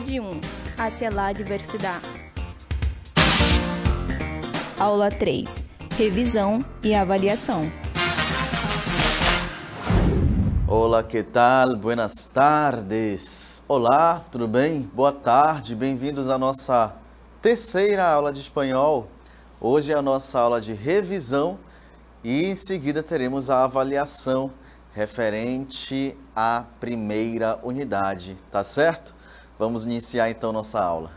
Unidade 1 Hacia a Diversidade. Aula 3 Revisão e Avaliação. Olá, que tal? Buenas tardes. Olá, tudo bem? Boa tarde, bem-vindos à nossa terceira aula de espanhol. Hoje é a nossa aula de revisão e em seguida teremos a avaliação referente à primeira unidade, tá certo? Vamos iniciar então nossa aula.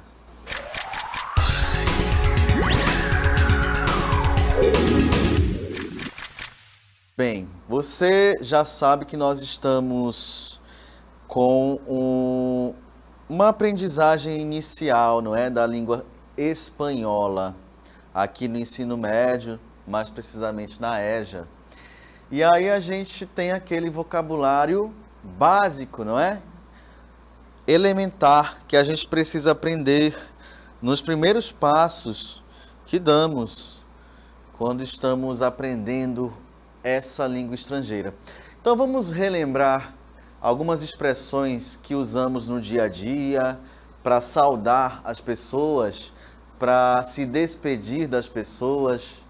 Bem, você já sabe que nós estamos com um, uma aprendizagem inicial, não é, da língua espanhola aqui no ensino médio, mais precisamente na EJA. E aí a gente tem aquele vocabulário básico, não é? elementar que a gente precisa aprender nos primeiros passos que damos quando estamos aprendendo essa língua estrangeira. Então vamos relembrar algumas expressões que usamos no dia a dia para saudar as pessoas, para se despedir das pessoas.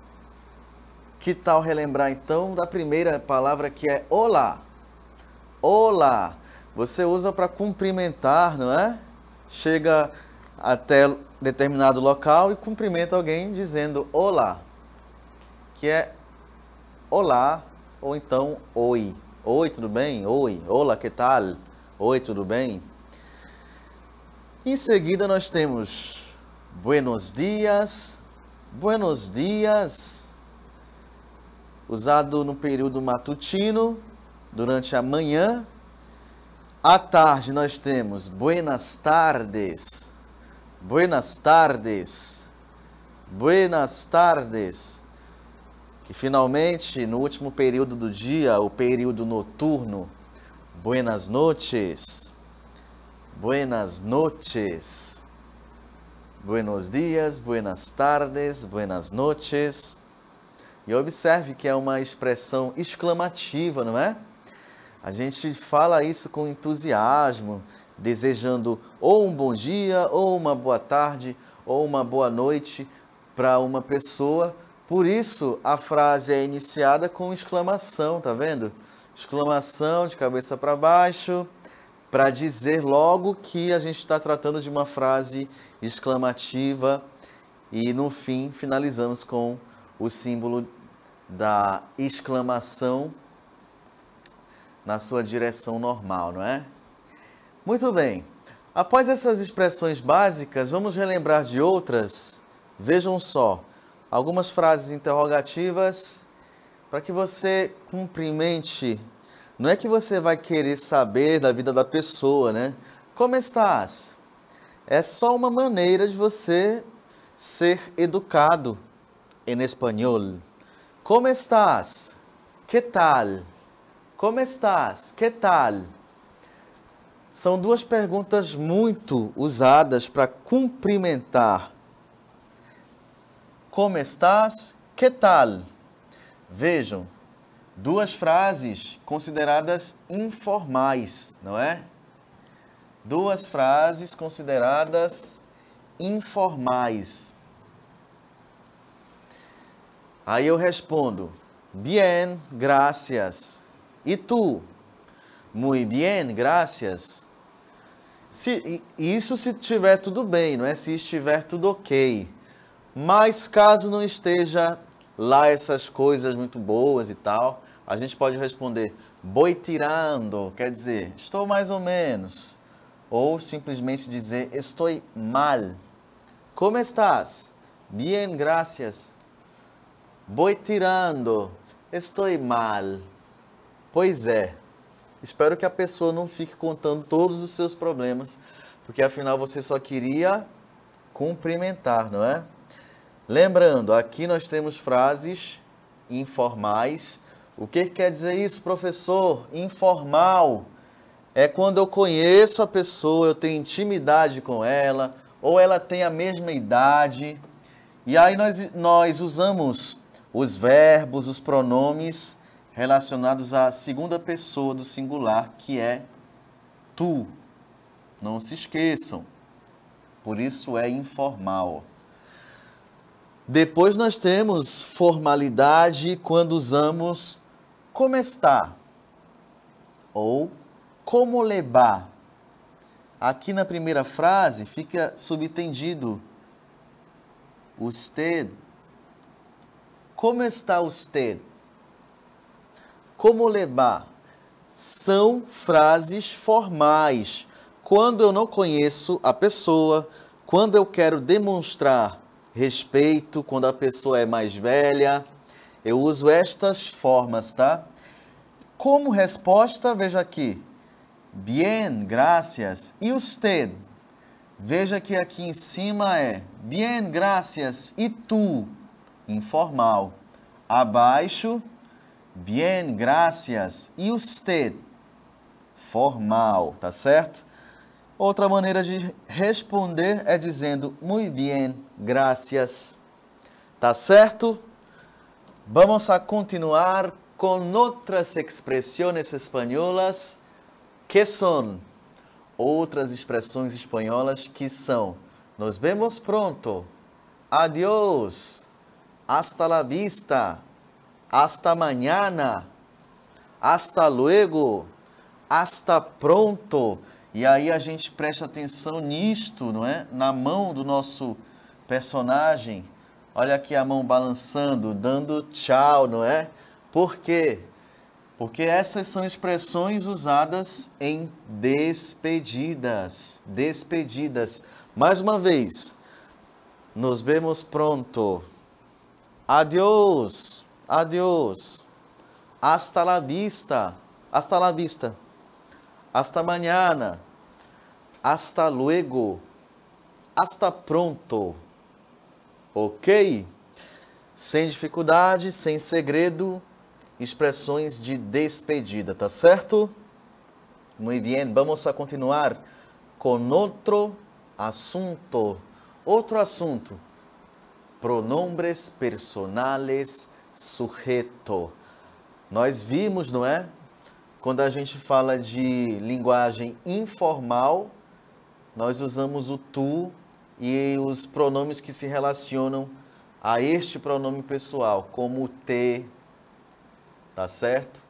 Que tal relembrar então da primeira palavra que é olá? Olá! você usa para cumprimentar, não é? Chega até determinado local e cumprimenta alguém dizendo olá, que é olá ou então oi. Oi, tudo bem? Oi, olá, que tal? Oi, tudo bem? Em seguida nós temos buenos dias, buenos dias, usado no período matutino, durante a manhã, à tarde nós temos Buenas tardes. Buenas tardes. Buenas tardes. E finalmente, no último período do dia, o período noturno, Buenas noches. Buenas noches. Buenos dias, buenas tardes, buenas noches. E observe que é uma expressão exclamativa, não é? A gente fala isso com entusiasmo, desejando ou um bom dia, ou uma boa tarde, ou uma boa noite para uma pessoa. Por isso a frase é iniciada com exclamação, tá vendo? Exclamação de cabeça para baixo, para dizer logo que a gente está tratando de uma frase exclamativa e no fim finalizamos com o símbolo da exclamação na sua direção normal, não é? Muito bem. Após essas expressões básicas, vamos relembrar de outras. Vejam só, algumas frases interrogativas para que você cumprimente. Não é que você vai querer saber da vida da pessoa, né? Como estás? É só uma maneira de você ser educado em espanhol. Como estás? Que tal? Como estás? Que tal? São duas perguntas muito usadas para cumprimentar. Como estás? Que tal? Vejam, duas frases consideradas informais, não é? Duas frases consideradas informais. Aí eu respondo: Bien, gracias. E tu? Muy bien, gracias. Se, isso se estiver tudo bem, não é? Se estiver tudo ok. Mas caso não esteja lá essas coisas muito boas e tal, a gente pode responder boi tirando, quer dizer, estou mais ou menos. Ou simplesmente dizer estou mal. Como estás? Bien, gracias. Boi tirando. Estou mal. Pois é. Espero que a pessoa não fique contando todos os seus problemas, porque afinal você só queria cumprimentar, não é? Lembrando, aqui nós temos frases informais. O que quer dizer isso, professor? Informal. É quando eu conheço a pessoa, eu tenho intimidade com ela, ou ela tem a mesma idade. E aí nós, nós usamos os verbos, os pronomes relacionados à segunda pessoa do singular, que é tu. Não se esqueçam. Por isso é informal. Depois nós temos formalidade quando usamos como está ou como levar. Aqui na primeira frase fica subtendido usted. Como está usted? como levar são frases formais. Quando eu não conheço a pessoa, quando eu quero demonstrar respeito, quando a pessoa é mais velha, eu uso estas formas, tá? Como resposta, veja aqui. Bien, gracias. E usted? Veja que aqui em cima é bien, gracias. E tu? Informal. Abaixo, Bien, gracias. E usted? Formal, tá certo? Outra maneira de responder é dizendo muy bien, gracias. Tá certo? Vamos a continuar com outras expressões espanholas que são outras expressões espanholas que são nos vemos pronto, adiós, hasta la vista, Hasta mañana. Hasta luego. Hasta pronto. E aí a gente presta atenção nisto, não é? Na mão do nosso personagem. Olha aqui a mão balançando, dando tchau, não é? Por quê? Porque essas são expressões usadas em despedidas. Despedidas. Mais uma vez. Nos vemos pronto. Adeus. Adeus. Hasta la vista. Hasta la vista. Hasta mañana. Hasta luego. Hasta pronto. Ok? Sem dificuldade, sem segredo, expressões de despedida, tá certo? Muy bien, vamos a continuar com outro assunto. Outro assunto. Pronombres personales sujeto. Nós vimos, não é? Quando a gente fala de linguagem informal, nós usamos o tu e os pronomes que se relacionam a este pronome pessoal, como o te, tá certo?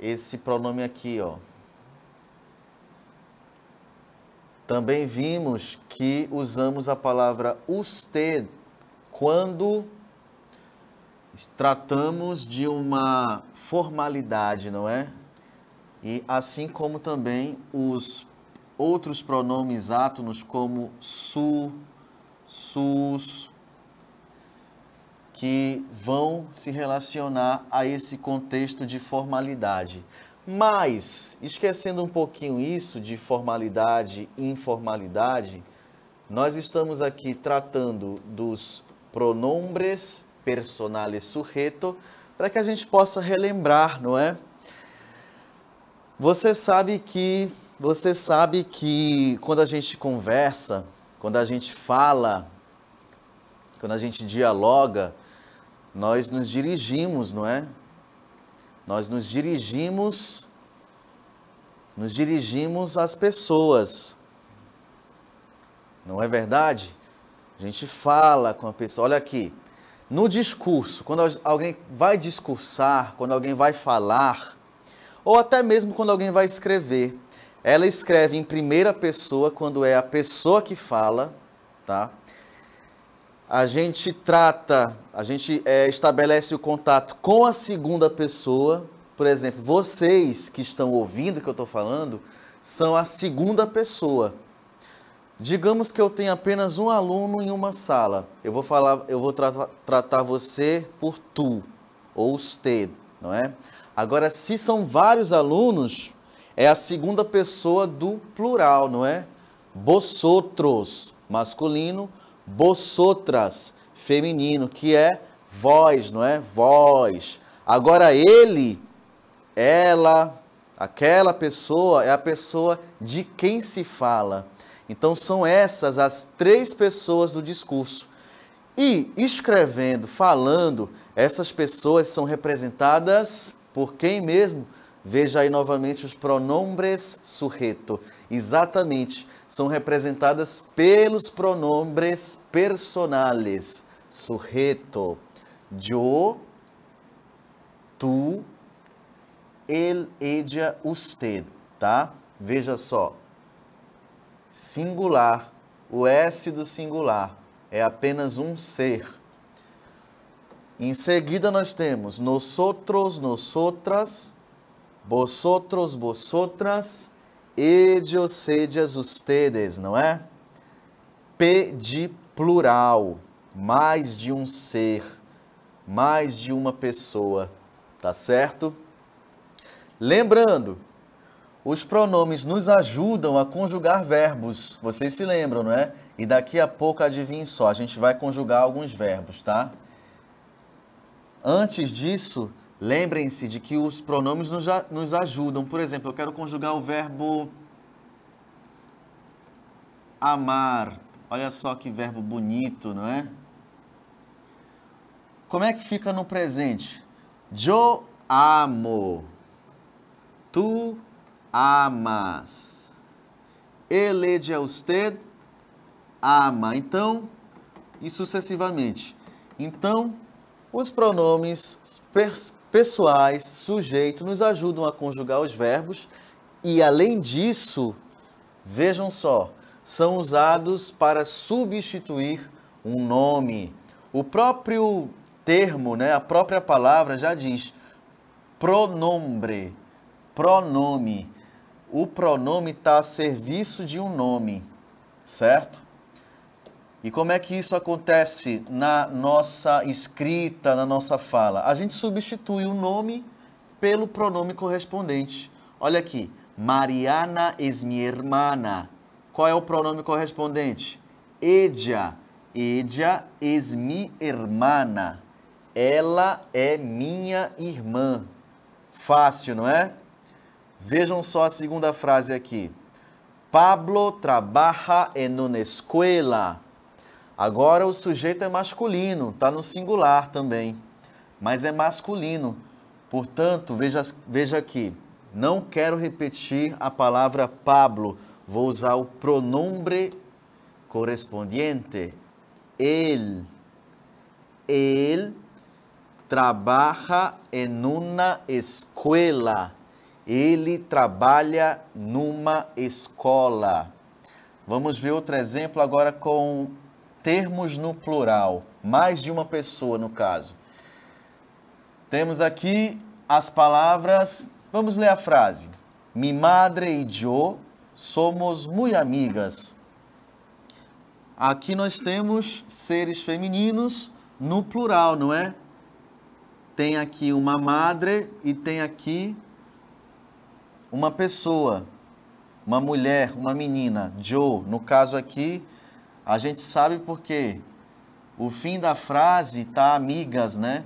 Esse pronome aqui, ó. Também vimos que usamos a palavra usted quando Tratamos de uma formalidade, não é? E assim como também os outros pronomes átonos como su, sus, que vão se relacionar a esse contexto de formalidade. Mas, esquecendo um pouquinho isso de formalidade e informalidade, nós estamos aqui tratando dos pronombres personale sujeto, para que a gente possa relembrar, não é? Você sabe que você sabe que quando a gente conversa, quando a gente fala, quando a gente dialoga, nós nos dirigimos, não é? Nós nos dirigimos nos dirigimos às pessoas. Não é verdade? A gente fala com a pessoa, olha aqui, no discurso, quando alguém vai discursar, quando alguém vai falar, ou até mesmo quando alguém vai escrever, ela escreve em primeira pessoa quando é a pessoa que fala, tá? A gente trata, a gente é, estabelece o contato com a segunda pessoa. Por exemplo, vocês que estão ouvindo o que eu estou falando são a segunda pessoa. Digamos que eu tenho apenas um aluno em uma sala. Eu vou falar, eu vou tra tratar você por tu ou usted, não é? Agora, se são vários alunos, é a segunda pessoa do plural, não é? Vosotros, masculino, vosotras, feminino, que é vós, não é? Vós. Agora ele, ela, aquela pessoa é a pessoa de quem se fala. Então são essas as três pessoas do discurso. E escrevendo, falando, essas pessoas são representadas por quem mesmo? Veja aí novamente os pronombres sujeito. Exatamente, são representadas pelos pronombres personales. Sujeito, yo, tu, ele, ella, usted, tá? Veja só, singular. O S do singular é apenas um ser. Em seguida, nós temos nosotros, nosotras, vosotros, vosotras, ellos, sedes, ustedes, não é? P de plural, mais de um ser, mais de uma pessoa, tá certo? Lembrando os pronomes nos ajudam a conjugar verbos. Vocês se lembram, não é? E daqui a pouco, adivinhe só, a gente vai conjugar alguns verbos, tá? Antes disso, lembrem-se de que os pronomes nos, nos ajudam. Por exemplo, eu quero conjugar o verbo amar. Olha só que verbo bonito, não é? Como é que fica no presente? Eu amo. Tu amas. Elege a usted ama. Então, e sucessivamente. Então, os pronomes pessoais, sujeito, nos ajudam a conjugar os verbos e, além disso, vejam só, são usados para substituir um nome. O próprio termo, né, a própria palavra já diz pronombre, pronome o pronome está a serviço de um nome, certo? E como é que isso acontece na nossa escrita, na nossa fala? A gente substitui o nome pelo pronome correspondente. Olha aqui, Mariana es mi hermana. Qual é o pronome correspondente? Edia. Edia es mi hermana. Ela é minha irmã. Fácil, não é? Vejam só a segunda frase aqui. Pablo trabalha em uma escuela. Agora o sujeito é masculino, está no singular também, mas é masculino. Portanto, veja, veja aqui, não quero repetir a palavra Pablo, vou usar o pronombre correspondiente. Ele. Ele trabalha em uma escola. Ele trabalha numa escola. Vamos ver outro exemplo agora com termos no plural, mais de uma pessoa no caso. Temos aqui as palavras, vamos ler a frase. Mi madre e yo somos muito amigas. Aqui nós temos seres femininos no plural, não é? Tem aqui uma madre e tem aqui uma pessoa, uma mulher, uma menina, Joe, no caso aqui, a gente sabe porque o fim da frase tá amigas, né?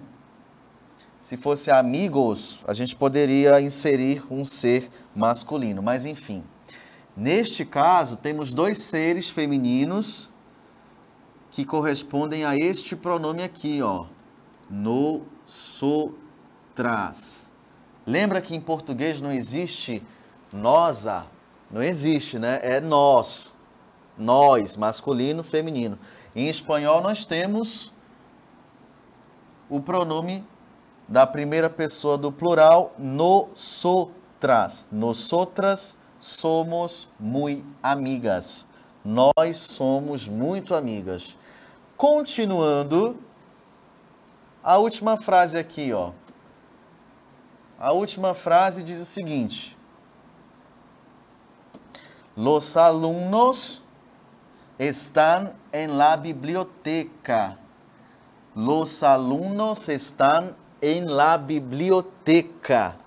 Se fosse amigos, a gente poderia inserir um ser masculino, mas enfim. Neste caso, temos dois seres femininos que correspondem a este pronome aqui, ó. No, so, traz. Lembra que em português não existe nossa? Não existe, né? É nós. Nós, masculino, feminino. Em espanhol nós temos o pronome da primeira pessoa do plural nosotras. Nosotras somos muito amigas. Nós somos muito amigas. Continuando, a última frase aqui, ó. A última frase diz o seguinte: Los alunos están en la biblioteca. Los alumnos están en la biblioteca.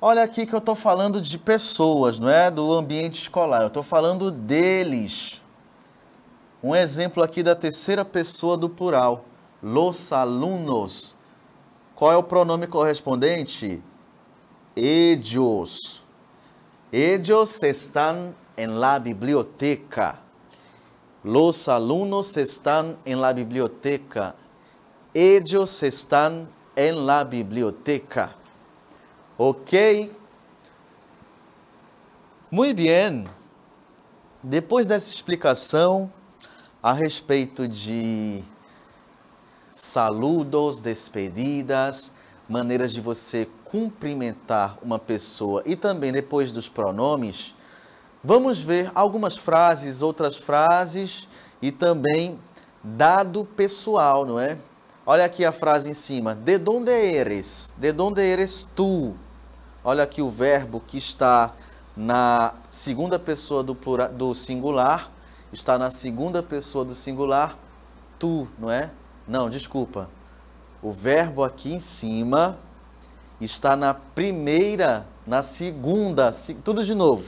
Olha aqui que eu estou falando de pessoas, não é do ambiente escolar, eu estou falando deles. Um exemplo aqui da terceira pessoa do plural. Los alunos qual é o pronome correspondente? Ellos. Ellos están en la biblioteca. Los alunos están en la biblioteca. Ellos están en la biblioteca. Ok? Muito bem. Depois dessa explicação a respeito de saludos, despedidas, maneiras de você cumprimentar uma pessoa e também depois dos pronomes, vamos ver algumas frases, outras frases e também dado pessoal, não é? Olha aqui a frase em cima, de donde eres? De donde eres tu? Olha aqui o verbo que está na segunda pessoa do, plural, do singular, está na segunda pessoa do singular, tu, não é? Não, desculpa. O verbo aqui em cima está na primeira, na segunda, tudo de novo.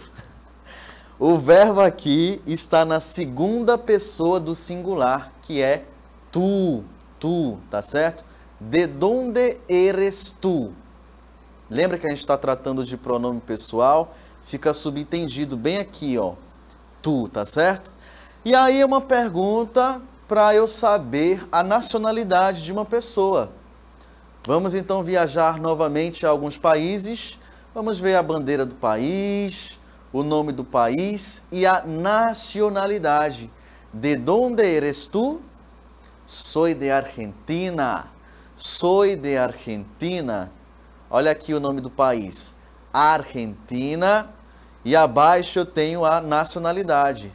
O verbo aqui está na segunda pessoa do singular, que é tu, tu, tá certo? De donde eres tu? Lembra que a gente está tratando de pronome pessoal? Fica subentendido bem aqui, ó. Tu, tá certo? E aí uma pergunta para eu saber a nacionalidade de uma pessoa. Vamos então viajar novamente a alguns países. Vamos ver a bandeira do país, o nome do país e a nacionalidade. De onde eres tu? Soy de Argentina. Soy de Argentina. Olha aqui o nome do país. Argentina. E abaixo eu tenho a nacionalidade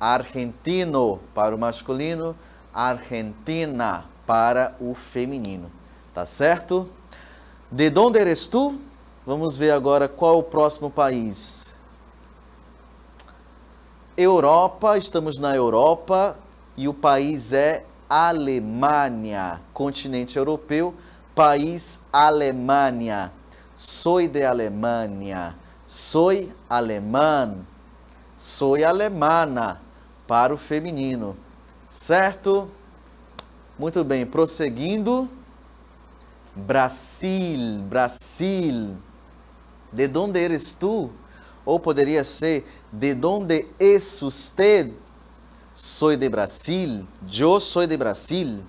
argentino para o masculino, argentina para o feminino. Tá certo? De onde eres tu? Vamos ver agora qual o próximo país. Europa, estamos na Europa e o país é Alemanha, continente europeu, país Alemanha. Soy de Alemanha. Soy alemã. Soy alemana para o feminino, certo? Muito bem, prosseguindo. Brasil, Brasil. De onde eres tu? Ou poderia ser de onde es usted? Soy de Brasil. Eu sou de Brasil.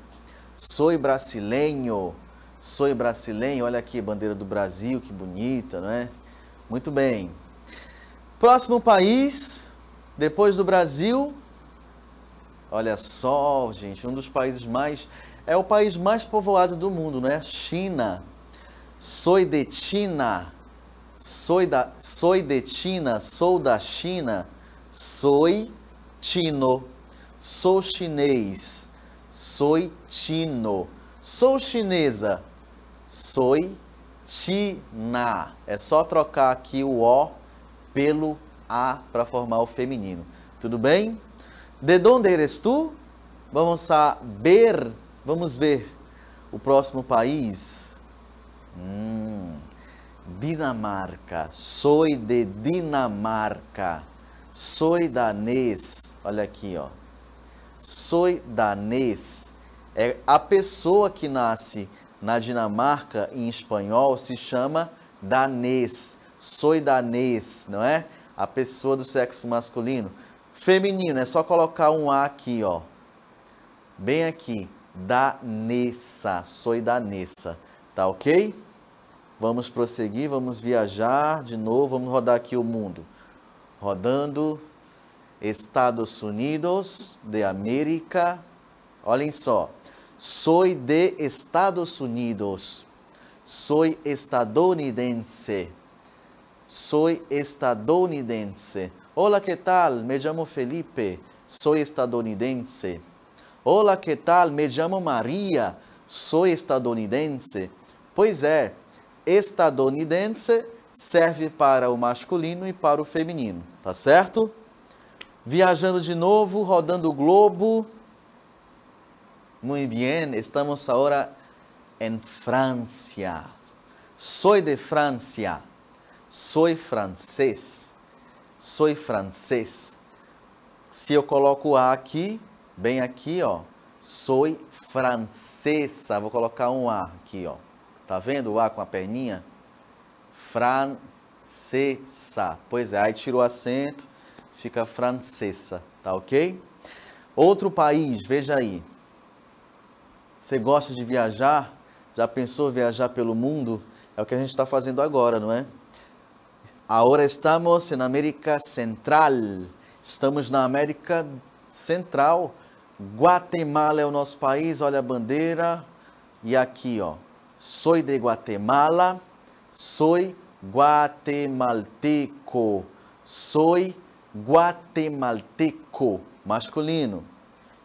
Sou brasileiro. Sou brasileiro. Olha aqui a bandeira do Brasil, que bonita, não é? Muito bem. Próximo país, depois do Brasil, Olha só, gente, um dos países mais. É o país mais povoado do mundo, né? China. Soy de China. Soy, da, soy de China. Sou da China. Soy chino. Sou chinês. Soy chino. Sou chinesa. Soy china. É só trocar aqui o O pelo A para formar o feminino. Tudo bem? De onde eres tu? Vamos saber, vamos ver o próximo país. Hum, Dinamarca. Soy de Dinamarca. Soy danês. Olha aqui, ó. Soy danês. É a pessoa que nasce na Dinamarca em espanhol se chama danês. Soy danês, não é? A pessoa do sexo masculino. Feminino, é só colocar um A aqui, ó. Bem aqui. Danessa. Sou Danessa. Tá ok? Vamos prosseguir, vamos viajar de novo, vamos rodar aqui o mundo. Rodando. Estados Unidos de América. Olhem só. Sou de Estados Unidos. Sou estadunidense. Sou estadunidense. Hola, que tal? Me chamo Felipe, sou estadunidense. Hola, que tal? Me chamo Maria, sou estadunidense. Pois é, estadunidense serve para o masculino e para o feminino, tá certo? Viajando de novo, rodando o globo. Muito bem, estamos agora em França. Sou de França. Sou francês soy francês. Se eu coloco A aqui, bem aqui, ó, soy francesa, vou colocar um A aqui, ó. Tá vendo o A com a perninha? Francesa. Pois é, aí tirou o acento, fica francesa, tá ok? Outro país, veja aí. Você gosta de viajar? Já pensou viajar pelo mundo? É o que a gente está fazendo agora, não é? Agora estamos na América Central. Estamos na América Central. Guatemala é o nosso país, olha a bandeira. E aqui, ó. Soy de Guatemala. Soy guatemalteco. Soy guatemalteco. Masculino.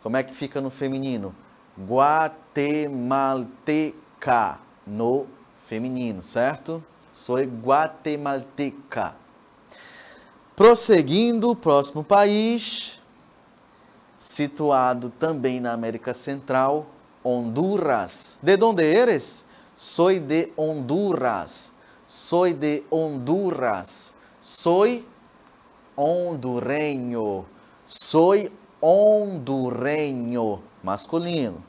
Como é que fica no feminino? Guatemalteca no feminino, certo? Sou guatemalteca. Prosseguindo, próximo país, situado também na América Central, Honduras. De onde eres? Sou de Honduras. Sou de Honduras. Sou hondureño. Sou hondureño. Masculino.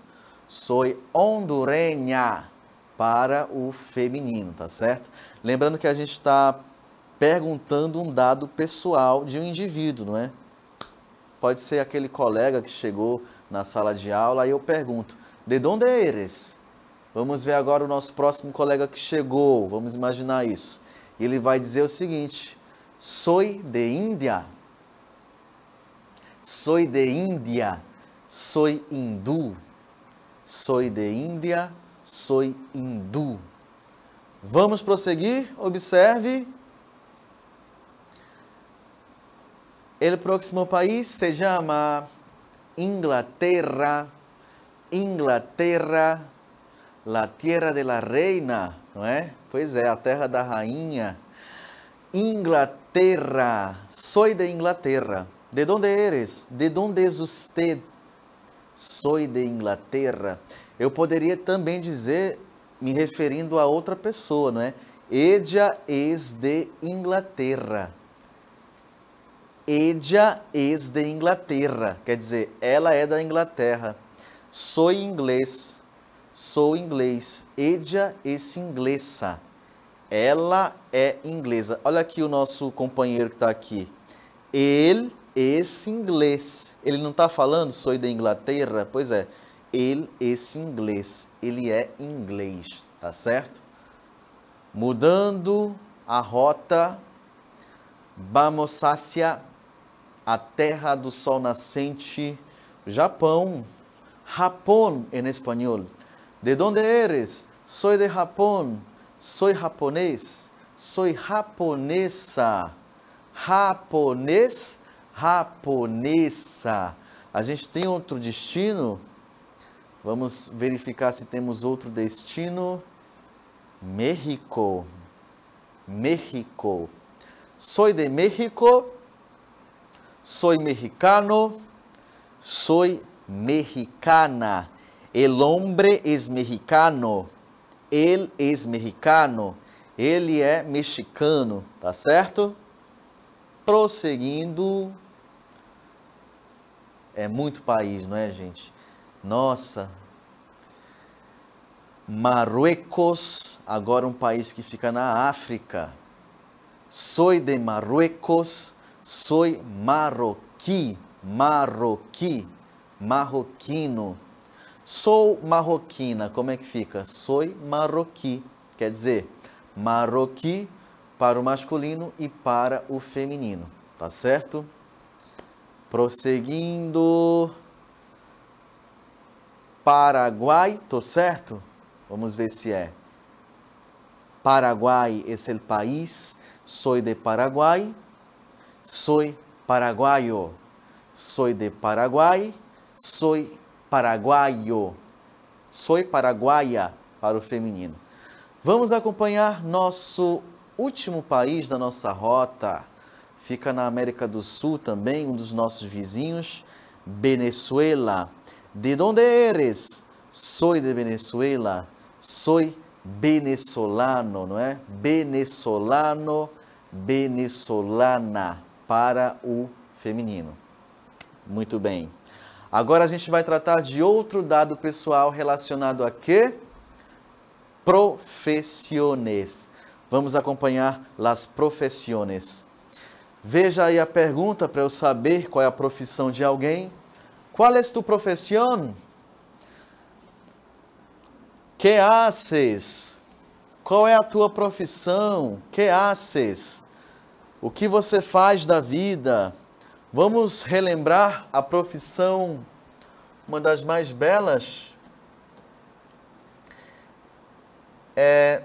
Sou hondureña para o feminino, tá certo? Lembrando que a gente está perguntando um dado pessoal de um indivíduo, não é? Pode ser aquele colega que chegou na sala de aula e eu pergunto, de onde eres? Vamos ver agora o nosso próximo colega que chegou, vamos imaginar isso. Ele vai dizer o seguinte, soy de Índia. Soy de Índia. Soy hindu. Soy de Índia soy hindu. Vamos prosseguir? Observe. El próximo país se chama Inglaterra. Inglaterra, la tierra de la reina, não é? Pois é, a terra da rainha. Inglaterra, soy de Inglaterra. De onde eres? De onde es usted? Soy de Inglaterra. Eu poderia também dizer, me referindo a outra pessoa, não é? Edia ex de Inglaterra. Edia ex de Inglaterra, quer dizer, ela é da Inglaterra. Sou inglês, sou inglês. Edia ex inglesa. Ela é inglesa. Olha aqui o nosso companheiro que está aqui. Ele, esse inglês. Ele não está falando sou da Inglaterra? Pois é ele, esse inglês, ele é inglês, tá certo? Mudando a rota, vamos hacia a terra do sol nascente, Japão, Japón em espanhol. De onde eres? Soy de Japón. Soy japonês. Soy japonesa. Japonês, japonesa. A gente tem outro destino Vamos verificar se temos outro destino. México. México. Soy de México. Soy mexicano. Soy mexicana. El hombre es mexicano. Ele es mexicano. Ele é mexicano, tá certo? Prosseguindo. É muito país, não é, gente? Nossa. Marruecos, agora um país que fica na África. Soy de Marruecos, soy marroquí, marroquí, marroquino. Sou marroquina, como é que fica? Soy marroquí, quer dizer, marroquí para o masculino e para o feminino, tá certo? Prosseguindo. Paraguai, tô certo? Vamos ver se é. Paraguai é o país. Soy de Paraguai. Soy paraguaio. Soy de Paraguai. Soy paraguaio. Soy paraguaia para o feminino. Vamos acompanhar nosso último país da nossa rota. Fica na América do Sul também, um dos nossos vizinhos, Venezuela. ¿De onde eres? Soy de Venezuela. Soy venezolano, não é? Venezolano, venezolana para o feminino. Muito bem. Agora a gente vai tratar de outro dado pessoal relacionado a quê? Professiones. Vamos acompanhar las profissões. Veja aí a pergunta para eu saber qual é a profissão de alguém. ¿Cuál es tu profesión? Que haces? Qual é a tua profissão? Que haces? O que você faz da vida? Vamos relembrar a profissão, uma das mais belas. É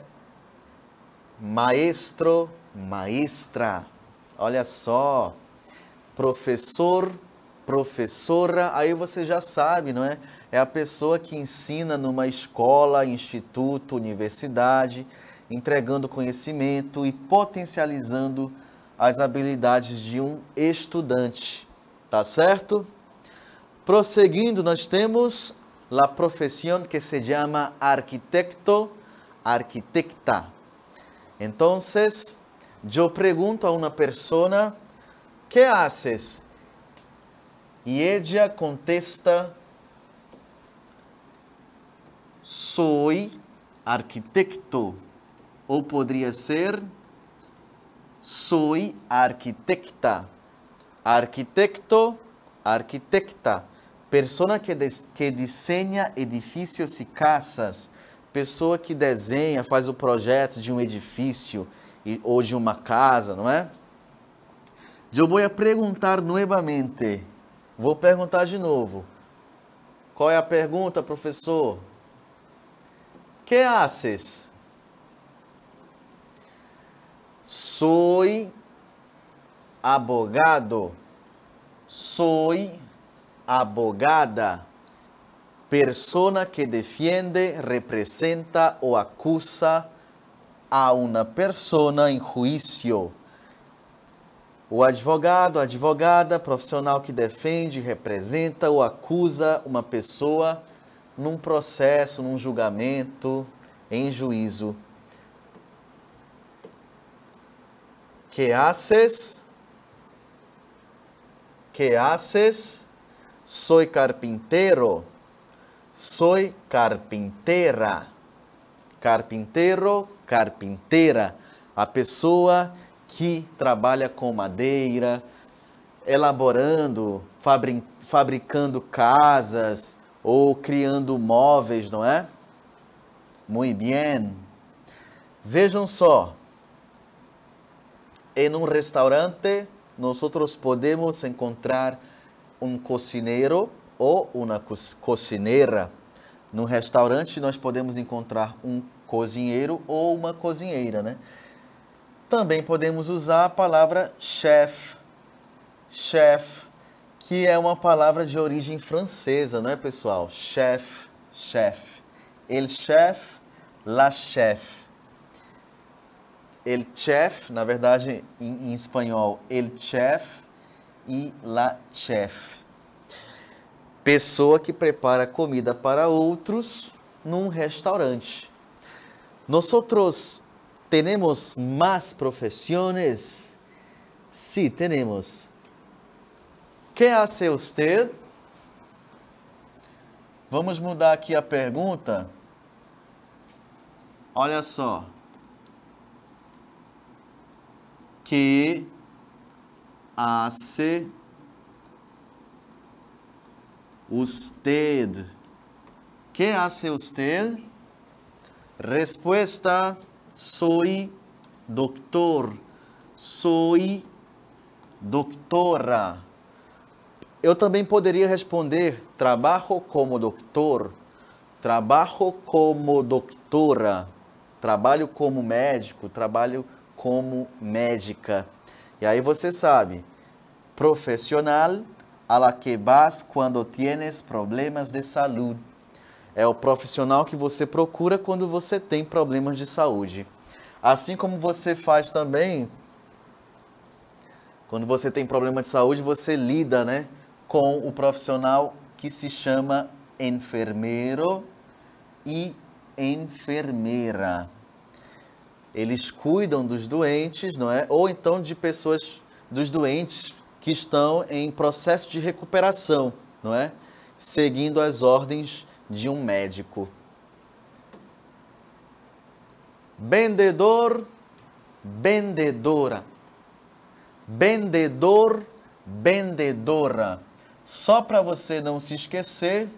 maestro, maestra. Olha só, professor, professora, aí você já sabe, não é? É a pessoa que ensina numa escola, instituto, universidade, entregando conhecimento e potencializando as habilidades de um estudante. Tá certo? Prosseguindo, nós temos la profesión que se llama arquitecto, arquitecta. Entonces, yo pregunto a una persona, ¿qué haces? E Edia contesta: Sou arquitecto. Ou poderia ser: Sou arquitecta. Arquitecto, arquitecta. Persona que, que desenha edifícios e casas. Pessoa que desenha, faz o projeto de um edifício e, ou de uma casa, não é? Eu vou perguntar novamente. Vou perguntar de novo. Qual é a pergunta, professor? Que haces? É, Soy abogado. Soy abogada. Persona que defende, representa ou acusa a uma pessoa em juízo. O advogado, advogada, profissional que defende, representa ou acusa uma pessoa num processo, num julgamento, em juízo. Que haces? Que haces? Soy carpintero. Soy carpintera. Carpintero, carpinteira. A pessoa que trabalha com madeira, elaborando, fabricando casas ou criando móveis, não é? Muito bem. Vejam só. Em um restaurante, nós podemos encontrar um cozinheiro ou uma cozinheira. No restaurante, nós podemos encontrar um cozinheiro ou uma cozinheira, né? Também podemos usar a palavra chef, chef, que é uma palavra de origem francesa, não é, pessoal? Chef, chef. El chef, la chef. El chef, na verdade, em, em espanhol, el chef e la chef. Pessoa que prepara comida para outros num restaurante. Nosotros outros temos mais profesiones? Sí, temos. que hace usted? Vamos mudar aqui a pergunta. Olha só. Que hace usted? Que hace usted? Resposta. Soy doctor. Soy doctora. Eu também poderia responder: trabalho como doutor, trabalho como doutora, trabalho como médico, trabalho como médica. E aí você sabe, profissional a la que vas quando tienes problemas de saúde. É o profissional que você procura quando você tem problemas de saúde. Assim como você faz também, quando você tem problema de saúde, você lida né, com o profissional que se chama enfermeiro e enfermeira. Eles cuidam dos doentes, não é? Ou então de pessoas dos doentes que estão em processo de recuperação, não é? Seguindo as ordens de um médico. Vendedor, vendedora. Vendedor, vendedora. Só para você não se esquecer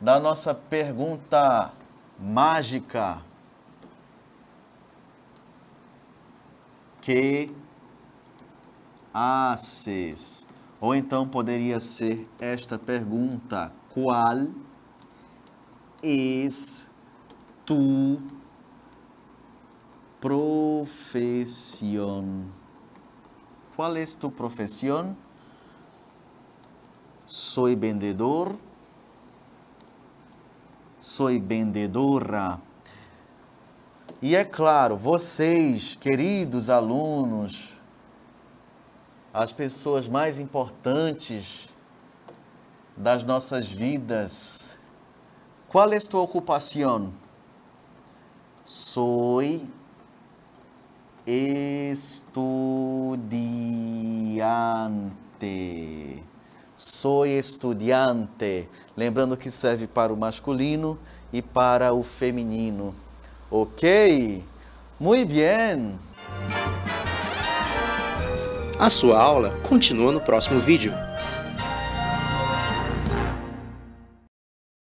da nossa pergunta mágica. Que aces? Ou então poderia ser esta pergunta qual és tu profissão? Qual é tu profissão? Sou vendedor. Sou vendedora. E é claro, vocês, queridos alunos, as pessoas mais importantes das nossas vidas. Qual é a tua ocupação? Sou estudiante. Sou estudiante. Lembrando que serve para o masculino e para o feminino. Ok? Muito bem! A sua aula continua no próximo vídeo.